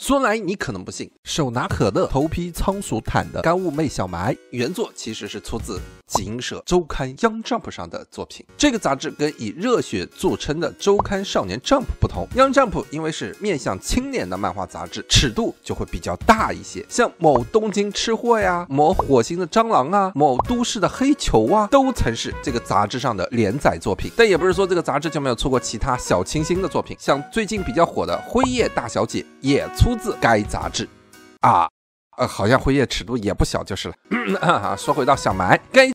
说来你可能不信，手拿可乐、头披仓鼠坦的干物妹小埋，原作其实是出自。《警英周刊《Young Jump》上的作品。这个杂志跟以热血著称的周刊《少年 Jump》不同，《Young Jump》因为是面向青年的漫画杂志，尺度就会比较大一些。像某东京吃货呀，某火星的蟑螂啊，某都市的黑球啊，都曾是这个杂志上的连载作品。但也不是说这个杂志就没有出过其他小清新的作品，像最近比较火的《辉夜大小姐》也出自该杂志，啊，呃，好像辉夜尺度也不小就是了。嗯 说回到小埋该。